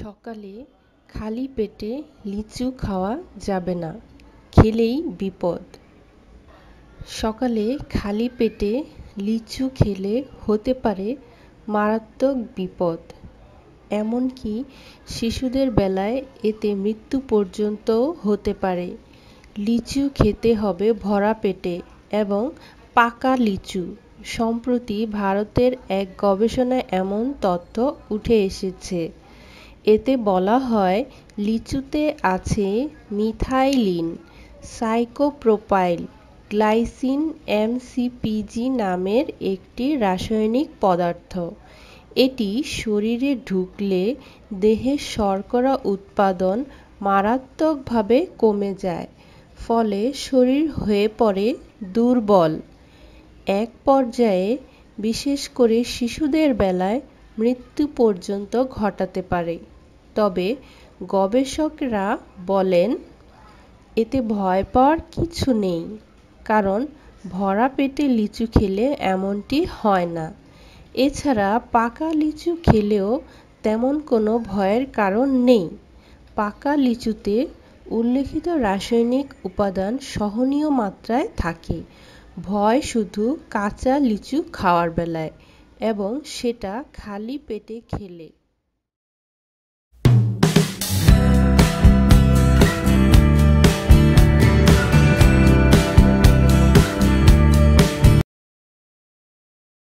সকালে খালি পেটে লিচু খাওয়া যাবে না খেলেই বিপদ সকালে খালি পেটে লিচু খেলে হতে পারে মারাত্মক বিপদ এমনকি শিশুদের বেলায় এতে মৃত্যু পর্যন্তও হতে পারে লিচু খেতে হবে ভরা পেটে এবং পাকা লিচু সম্প্রতি ভারতের এক গবেষণায় এমন তথ্য উঠে এসেছে এতে বলা হয় লিচুতে আছে মিথাইলিন সাইকোপ্রোপাইল গ্লাইসিন এমসিপিজি নামের একটি রাসায়নিক পদার্থ এটি শরীরে ঢুকলে দেহের শর্করা উৎপাদন মারাত্মকভাবে কমে যায় ফলে শরীর হয়ে পড়ে দুর্বল এক পর্যায়ে বিশেষ করে শিশুদের বেলায় মৃত্যু পর্যন্ত ঘটাতে পারে তবে গবেষকরা বলেন এতে ভয় পাওয়ার কিছু নেই কারণ ভরা পেটে লিচু খেলে এমনটি হয় না এছাড়া পাকা লিচু খেলেও তেমন কোনো ভয়ের কারণ নেই পাকা লিচুতে উল্লেখিত রাসায়নিক উপাদান সহনীয় মাত্রায় থাকে ভয় শুধু কাঁচা লিচু খাওয়ার বেলায় এবং সেটা খালি পেটে খেলে